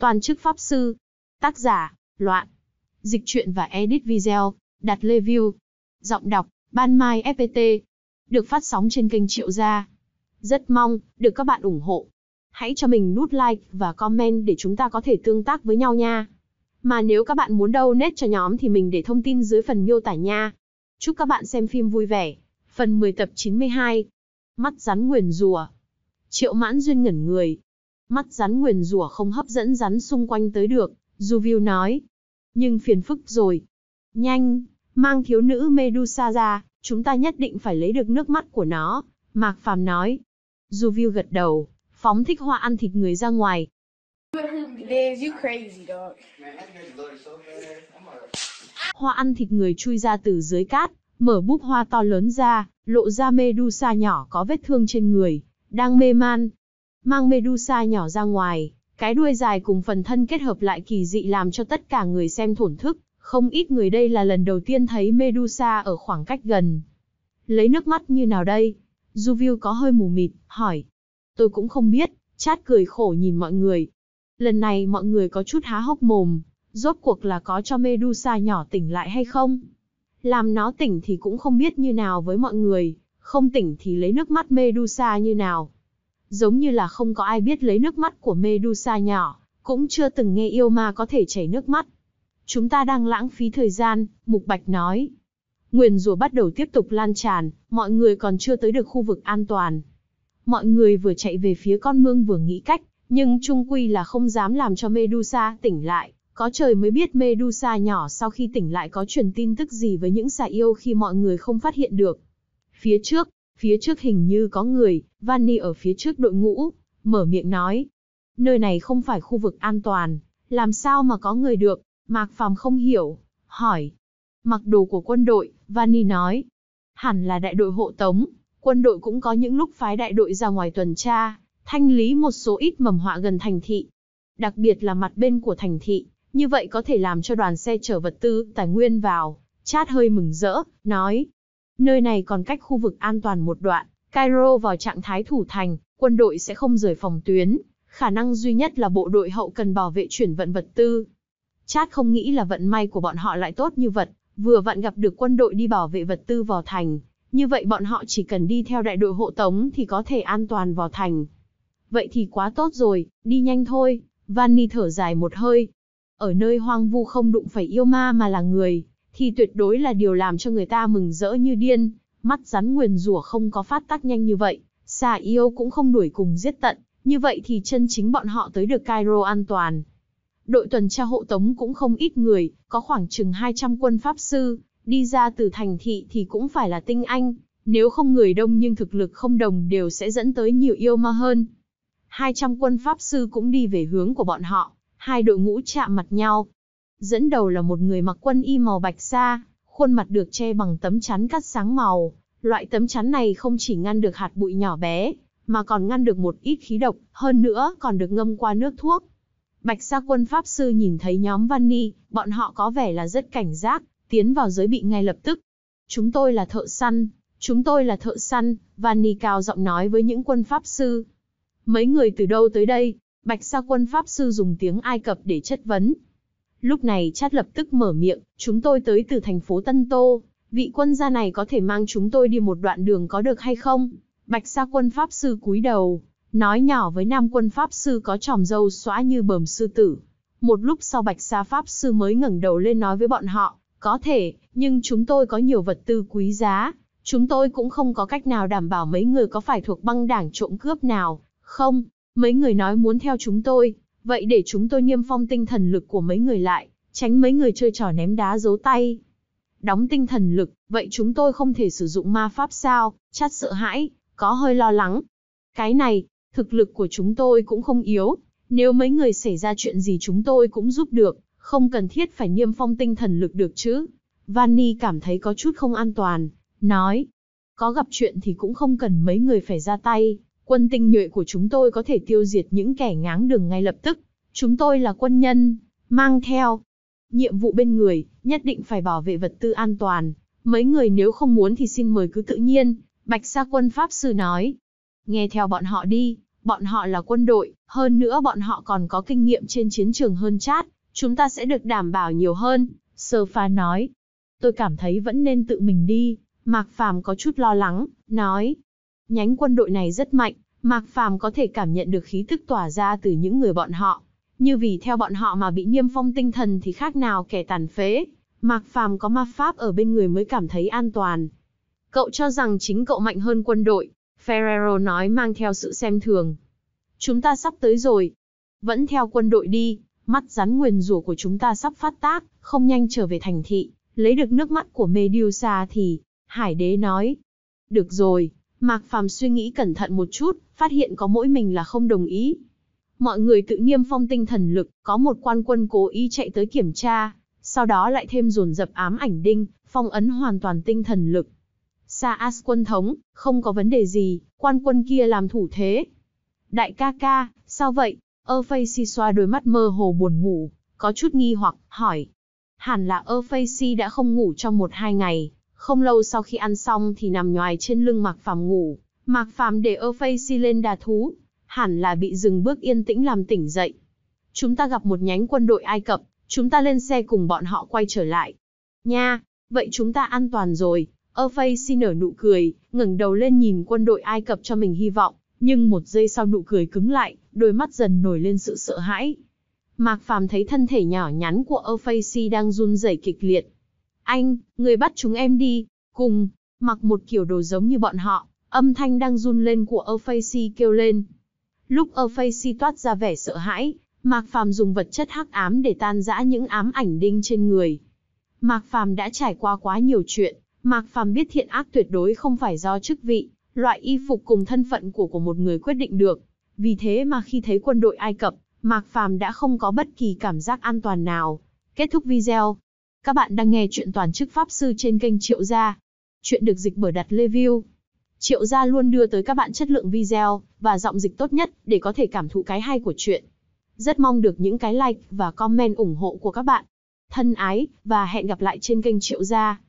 Toàn chức Pháp Sư. Tác giả, Loạn. Dịch truyện và edit video, đặt lê view. Giọng đọc, Ban Mai FPT. Được phát sóng trên kênh Triệu Gia. Rất mong, được các bạn ủng hộ. Hãy cho mình nút like và comment để chúng ta có thể tương tác với nhau nha. Mà nếu các bạn muốn đâu nét cho nhóm thì mình để thông tin dưới phần miêu tả nha. Chúc các bạn xem phim vui vẻ. Phần 10 tập 92. Mắt rắn nguyền rùa. Triệu mãn duyên ngẩn người, Mắt rắn nguyền rủa không hấp dẫn rắn xung quanh tới được, Juviu nói. Nhưng phiền phức rồi. Nhanh, mang thiếu nữ Medusa ra, chúng ta nhất định phải lấy được nước mắt của nó, Mạc Phàm nói. Juviu gật đầu, phóng thích hoa ăn thịt người ra ngoài. Hoa ăn thịt người chui ra từ dưới cát, mở búp hoa to lớn ra, lộ ra Medusa nhỏ có vết thương trên người, đang mê man, mang Medusa nhỏ ra ngoài, cái đuôi dài cùng phần thân kết hợp lại kỳ dị làm cho tất cả người xem thổn thức, không ít người đây là lần đầu tiên thấy Medusa ở khoảng cách gần. Lấy nước mắt như nào đây? Juvil có hơi mù mịt, hỏi. Tôi cũng không biết, chát cười khổ nhìn mọi người. Lần này mọi người có chút há hốc mồm, rốt cuộc là có cho Medusa nhỏ tỉnh lại hay không? Làm nó tỉnh thì cũng không biết như nào với mọi người, không tỉnh thì lấy nước mắt Medusa như nào, giống như là không có ai biết lấy nước mắt của Medusa nhỏ, cũng chưa từng nghe yêu ma có thể chảy nước mắt. Chúng ta đang lãng phí thời gian, Mục Bạch nói. Nguyền Rùa bắt đầu tiếp tục lan tràn, mọi người còn chưa tới được khu vực an toàn. Mọi người vừa chạy về phía con mương vừa nghĩ cách, nhưng trung quy là không dám làm cho Medusa tỉnh lại. Có trời mới biết Medusa nhỏ sau khi tỉnh lại có truyền tin tức gì với những xà yêu khi mọi người không phát hiện được. Phía trước, Phía trước hình như có người, Vani ở phía trước đội ngũ, mở miệng nói. Nơi này không phải khu vực an toàn, làm sao mà có người được, Mạc Phàm không hiểu, hỏi. Mặc đồ của quân đội, Vani nói. Hẳn là đại đội hộ tống, quân đội cũng có những lúc phái đại đội ra ngoài tuần tra, thanh lý một số ít mầm họa gần thành thị. Đặc biệt là mặt bên của thành thị, như vậy có thể làm cho đoàn xe chở vật tư, tài nguyên vào. Chát hơi mừng rỡ, nói, Nơi này còn cách khu vực an toàn một đoạn, Cairo vào trạng thái thủ thành, quân đội sẽ không rời phòng tuyến, khả năng duy nhất là bộ đội hậu cần bảo vệ chuyển vận vật tư. Chát không nghĩ là vận may của bọn họ lại tốt như vật, vừa vặn gặp được quân đội đi bảo vệ vật tư vào thành, như vậy bọn họ chỉ cần đi theo đại đội hộ tống thì có thể an toàn vào thành. Vậy thì quá tốt rồi, đi nhanh thôi, Vanni thở dài một hơi. Ở nơi hoang vu không đụng phải yêu ma mà là người, thì tuyệt đối là điều làm cho người ta mừng rỡ như điên. Mắt rắn nguyền rủa không có phát tác nhanh như vậy, xà yêu cũng không đuổi cùng giết tận, như vậy thì chân chính bọn họ tới được Cairo an toàn. Đội tuần tra hộ tống cũng không ít người, có khoảng chừng 200 quân Pháp sư, đi ra từ thành thị thì cũng phải là tinh anh, nếu không người đông nhưng thực lực không đồng đều sẽ dẫn tới nhiều yêu ma hơn. 200 quân Pháp sư cũng đi về hướng của bọn họ, hai đội ngũ chạm mặt nhau, Dẫn đầu là một người mặc quân y màu bạch sa, khuôn mặt được che bằng tấm chắn cắt sáng màu. Loại tấm chắn này không chỉ ngăn được hạt bụi nhỏ bé, mà còn ngăn được một ít khí độc, hơn nữa còn được ngâm qua nước thuốc. Bạch Sa quân Pháp Sư nhìn thấy nhóm Văn Ni, bọn họ có vẻ là rất cảnh giác, tiến vào giới bị ngay lập tức. Chúng tôi là thợ săn, chúng tôi là thợ săn, Văn Ni cao giọng nói với những quân Pháp Sư. Mấy người từ đâu tới đây? Bạch Sa quân Pháp Sư dùng tiếng Ai Cập để chất vấn, Lúc này chát lập tức mở miệng, chúng tôi tới từ thành phố Tân Tô, vị quân gia này có thể mang chúng tôi đi một đoạn đường có được hay không? Bạch Sa quân Pháp Sư cúi đầu, nói nhỏ với Nam quân Pháp Sư có tròm râu xóa như bờm sư tử. Một lúc sau Bạch Sa Pháp Sư mới ngẩng đầu lên nói với bọn họ, có thể, nhưng chúng tôi có nhiều vật tư quý giá, chúng tôi cũng không có cách nào đảm bảo mấy người có phải thuộc băng đảng trộm cướp nào, không, mấy người nói muốn theo chúng tôi, Vậy để chúng tôi niêm phong tinh thần lực của mấy người lại, tránh mấy người chơi trò ném đá giấu tay. Đóng tinh thần lực, vậy chúng tôi không thể sử dụng ma pháp sao, chát sợ hãi, có hơi lo lắng. Cái này, thực lực của chúng tôi cũng không yếu, nếu mấy người xảy ra chuyện gì chúng tôi cũng giúp được, không cần thiết phải niêm phong tinh thần lực được chứ. Vani cảm thấy có chút không an toàn, nói, có gặp chuyện thì cũng không cần mấy người phải ra tay, Quân tinh nhuệ của chúng tôi có thể tiêu diệt những kẻ ngáng đường ngay lập tức. Chúng tôi là quân nhân, mang theo. Nhiệm vụ bên người, nhất định phải bảo vệ vật tư an toàn. Mấy người nếu không muốn thì xin mời cứ tự nhiên, Bạch Sa quân Pháp Sư nói. Nghe theo bọn họ đi, bọn họ là quân đội, hơn nữa bọn họ còn có kinh nghiệm trên chiến trường hơn chát, chúng ta sẽ được đảm bảo nhiều hơn, Sơ Pha nói. Tôi cảm thấy vẫn nên tự mình đi, Mạc Phàm có chút lo lắng, nói, Nhánh quân đội này rất mạnh, Mạc Phàm có thể cảm nhận được khí tức tỏa ra từ những người bọn họ. Như vì theo bọn họ mà bị niêm phong tinh thần thì khác nào kẻ tàn phế. Mạc Phàm có ma pháp ở bên người mới cảm thấy an toàn. Cậu cho rằng chính cậu mạnh hơn quân đội, Ferrero nói mang theo sự xem thường. Chúng ta sắp tới rồi. Vẫn theo quân đội đi, mắt rắn nguyền rủa của chúng ta sắp phát tác, không nhanh trở về thành thị, lấy được nước mắt của Medusa thì, Hải đế nói. Được rồi, Mạc Phàm suy nghĩ cẩn thận một chút, phát hiện có mỗi mình là không đồng ý. Mọi người tự niêm phong tinh thần lực, có một quan quân cố ý chạy tới kiểm tra, sau đó lại thêm dồn dập ám ảnh đinh, phong ấn hoàn toàn tinh thần lực. Sa As quân thống, không có vấn đề gì, quan quân kia làm thủ thế. Đại ca ca, sao vậy? Ơ Phây Si xoa đôi mắt mơ hồ buồn ngủ, có chút nghi hoặc, hỏi. Hẳn là Ơ Phây Si đã không ngủ trong một hai ngày, không lâu sau khi ăn xong thì nằm nhoài trên lưng Mạc Phàm ngủ, Mạc Phàm để ơ phây si lên đà thú, hẳn là bị dừng bước yên tĩnh làm tỉnh dậy. Chúng ta gặp một nhánh quân đội Ai Cập, chúng ta lên xe cùng bọn họ quay trở lại. Nha, vậy chúng ta an toàn rồi. Ơ phây si nở nụ cười, ngẩng đầu lên nhìn quân đội Ai Cập cho mình hy vọng, nhưng một giây sau nụ cười cứng lại, đôi mắt dần nổi lên sự sợ hãi. Mạc Phàm thấy thân thể nhỏ nhắn của Ơ phây si đang run rẩy kịch liệt, anh, người bắt chúng em đi, cùng, mặc một kiểu đồ giống như bọn họ, âm thanh đang run lên của Ophacy kêu lên. Lúc Ophacy toát ra vẻ sợ hãi, Mạc Phàm dùng vật chất hắc ám để tan rã những ám ảnh đinh trên người. Mạc Phàm đã trải qua quá nhiều chuyện, Mạc Phàm biết thiện ác tuyệt đối không phải do chức vị, loại y phục cùng thân phận của của một người quyết định được. Vì thế mà khi thấy quân đội Ai Cập, Mạc Phàm đã không có bất kỳ cảm giác an toàn nào. Kết thúc video. Các bạn đang nghe chuyện toàn chức pháp sư trên kênh Triệu Gia. Chuyện được dịch bởi đặt review. Triệu Gia luôn đưa tới các bạn chất lượng video và giọng dịch tốt nhất để có thể cảm thụ cái hay của chuyện. Rất mong được những cái like và comment ủng hộ của các bạn. Thân ái và hẹn gặp lại trên kênh Triệu Gia.